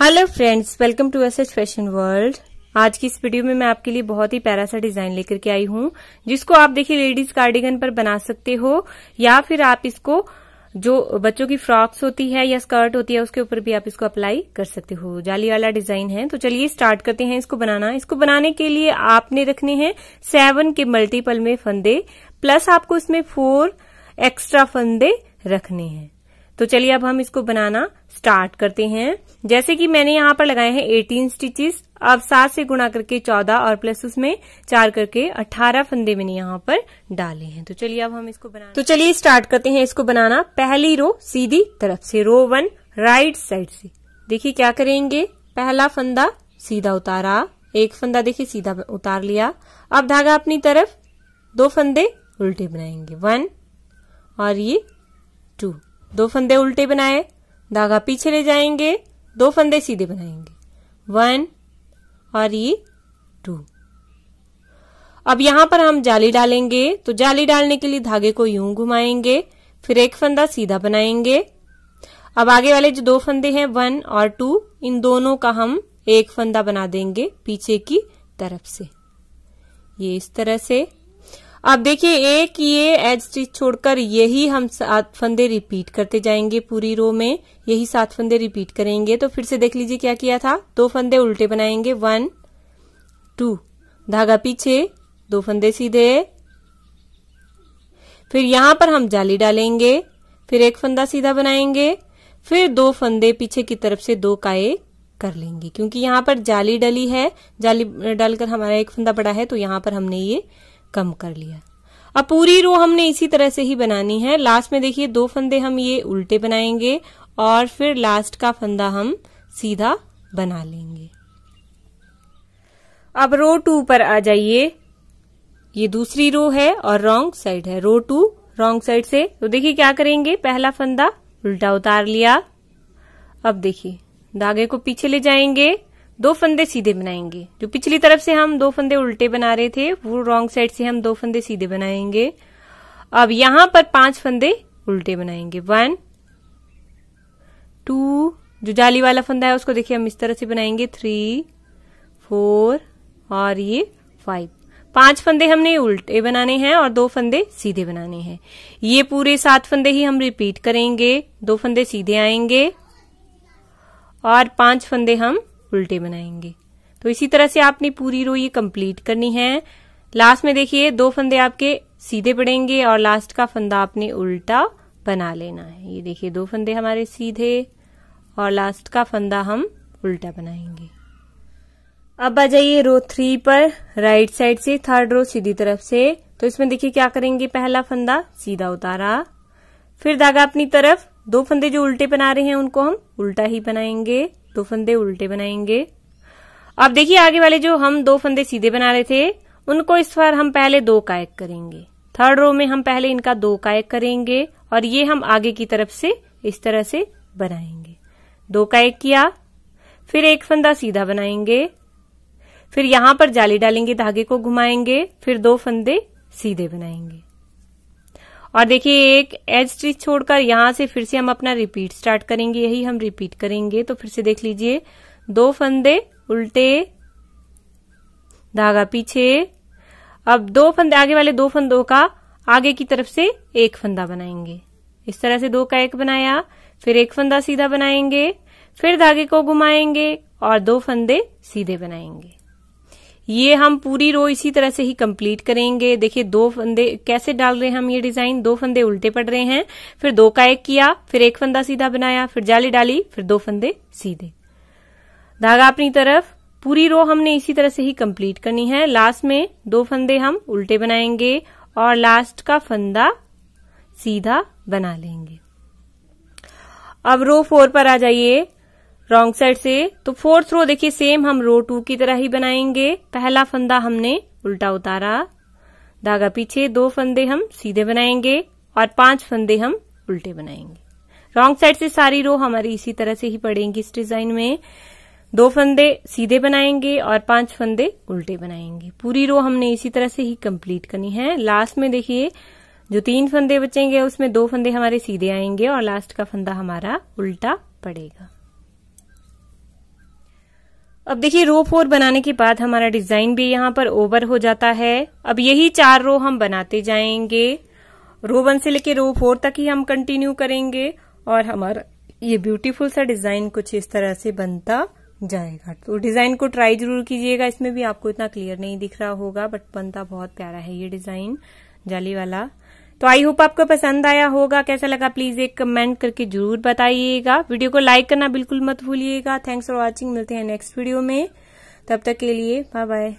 hello friends welcome to S H fashion world आज की इस वीडियो में मैं आपके लिए बहुत ही प्यारा सा डिजाइन लेकर के आई हूं जिसको आप देखिए लेडीज कार्डिगन पर बना सकते हो या फिर आप इसको जो बच्चों की फ्रॉक्स होती है या स्कर्ट होती है उसके ऊपर भी आप इसको अप्लाई कर सकते हो जाली वाला डिजाइन है तो चलिए स्टार्ट करते हैं इसको बनाना इसको बनाने के लिए आपने रखने हैं सेवन के मल्टीपल में फंदे प्लस आपको इसमें फोर एक्स्ट्रा फंदे रखने हैं तो चलिए अब हम इसको बनाना स्टार्ट करते हैं जैसे कि मैंने यहाँ पर लगाए हैं एटीन स्टिचेस अब सात से गुणा करके चौदह और प्लस उसमें चार करके अठारह फंदे मैंने यहाँ पर डाले हैं तो चलिए अब हम इसको बना तो चलिए स्टार्ट करते हैं इसको बनाना पहली रो सीधी तरफ से रो वन राइट साइड से देखिए क्या करेंगे पहला फंदा सीधा उतारा एक फंदा देखिए सीधा उतार लिया अब धागा अपनी तरफ दो फंदे उल्टे बनाएंगे वन और ये टू दो फंदे उल्टे बनाए धागा पीछे ले जाएंगे दो फंदे सीधे बनाएंगे वन और ये टू अब यहां पर हम जाली डालेंगे तो जाली डालने के लिए धागे को यूं घुमाएंगे फिर एक फंदा सीधा बनाएंगे अब आगे वाले जो दो फंदे हैं वन और टू इन दोनों का हम एक फंदा बना देंगे पीछे की तरफ से ये इस तरह से आप देखिए एक ये एज स्टिच छोड़कर यही हम सात फंदे रिपीट करते जाएंगे पूरी रो में यही सात फंदे रिपीट करेंगे तो फिर से देख लीजिए क्या किया था दो फंदे उल्टे बनाएंगे वन टू धागा पीछे दो फंदे सीधे फिर यहां पर हम जाली डालेंगे फिर एक फंदा सीधा बनाएंगे फिर दो फंदे पीछे की तरफ से दो काए कर लेंगे क्योंकि यहाँ पर जाली डली है जाली डालकर हमारा एक फंदा पड़ा है तो यहाँ पर हमने ये कम कर लिया अब पूरी रो हमने इसी तरह से ही बनानी है लास्ट में देखिए दो फंदे हम ये उल्टे बनाएंगे और फिर लास्ट का फंदा हम सीधा बना लेंगे अब रो टू पर आ जाइए ये दूसरी रो है और रोंग साइड है रो टू रॉन्ग साइड से तो देखिए क्या करेंगे पहला फंदा उल्टा उतार लिया अब देखिए धागे को पीछे ले जाएंगे दो फंदे सीधे बनाएंगे जो पिछली तरफ से हम दो फंदे उल्टे बना रहे थे वो रॉन्ग साइड से हम दो फंदे सीधे बनाएंगे अब यहां पर पांच फंदे उल्टे बनाएंगे वन टू जो जाली वाला फंदा है उसको देखिए हम इस तरह से बनाएंगे थ्री फोर और ये फाइव पांच फंदे हमने उल्टे बनाने हैं और दो फंदे सीधे बनाने हैं ये पूरे सात फंदे ही हम रिपीट करेंगे दो फंदे सीधे आएंगे और पांच फंदे हम उल्टे बनाएंगे तो इसी तरह से आपने पूरी रो ये कंप्लीट करनी है लास्ट में देखिए दो फंदे आपके सीधे पड़ेंगे और लास्ट का फंदा आपने उल्टा बना लेना है ये देखिए दो फंदे हमारे सीधे और लास्ट का फंदा हम उल्टा बनाएंगे अब आ जाइए रो थ्री पर राइट साइड से थर्ड रो सीधी तरफ से तो इसमें देखिए क्या करेंगे पहला फंदा सीधा उतारा फिर धागा अपनी तरफ दो फंदे जो उल्टे बना रहे हैं उनको हम उल्टा ही बनाएंगे दो फंदे उल्टे बनाएंगे अब देखिए आगे वाले जो हम दो फंदे सीधे बना रहे थे उनको इस बार हम पहले दो कायक करेंगे थर्ड रो में हम पहले इनका दो कायक करेंगे और ये हम आगे की तरफ से इस तरह से बनाएंगे दो कायक किया फिर एक फंदा सीधा बनाएंगे फिर यहां पर जाली डालेंगे धागे को घुमाएंगे फिर दो फंदे सीधे बनाएंगे और देखिए एक एज स्टिच छोड़कर यहां से फिर से हम अपना रिपीट स्टार्ट करेंगे यही हम रिपीट करेंगे तो फिर से देख लीजिए दो फंदे उल्टे धागा पीछे अब दो फंदे आगे वाले दो फंदों का आगे की तरफ से एक फंदा बनाएंगे इस तरह से दो का एक बनाया फिर एक फंदा सीधा बनाएंगे फिर धागे को घुमाएंगे और दो फंदे सीधे बनाएंगे ये हम पूरी रो इसी तरह से ही कंप्लीट करेंगे देखिए दो फंदे कैसे डाल रहे हैं हम ये डिजाइन दो फंदे उल्टे पड़ रहे हैं फिर दो का एक किया फिर एक फंदा सीधा बनाया फिर जाली डाली फिर दो फंदे सीधे धागा अपनी तरफ पूरी रो हमने इसी तरह से ही कंप्लीट करनी है लास्ट में दो फंदे हम उल्टे बनाएंगे और लास्ट का फंदा सीधा बना लेंगे अब रो फोर पर आ जाइए रॉन्ग साइड से तो फोर्थ रो देखिए सेम हम रो टू की तरह ही बनाएंगे पहला फंदा हमने उल्टा उतारा धागा पीछे दो फंदे हम सीधे बनाएंगे और पांच फंदे हम उल्टे बनाएंगे रॉन्ग साइड से सारी रो हमारी इसी तरह से ही पड़ेंगी इस डिजाइन में दो फंदे सीधे बनाएंगे और पांच फंदे उल्टे बनाएंगे पूरी रो हमने इसी तरह से ही कंप्लीट करनी है लास्ट में देखिए जो तीन फंदे बचेंगे उसमें दो फंदे हमारे सीधे आएंगे और लास्ट का फंदा हमारा उल्टा पड़ेगा अब देखिए रो फोर बनाने के बाद हमारा डिजाइन भी यहाँ पर ओवर हो जाता है अब यही चार रो हम बनाते जाएंगे रो वन से लेके रो फोर तक ही हम कंटिन्यू करेंगे और हमारा ये ब्यूटीफुल सा डिजाइन कुछ इस तरह से बनता जाएगा तो डिजाइन को ट्राई जरूर कीजिएगा इसमें भी आपको इतना क्लियर नहीं दिख रहा होगा बट बनता बहुत प्यारा है ये डिजाइन जाली वाला तो आई होप आपको पसंद आया होगा कैसा लगा प्लीज एक कमेंट करके जरूर बताइएगा वीडियो को लाइक करना बिल्कुल मत भूलिएगा थैंक्स फॉर वॉचिंग मिलते हैं नेक्स्ट वीडियो में तब तक के लिए बाय बाय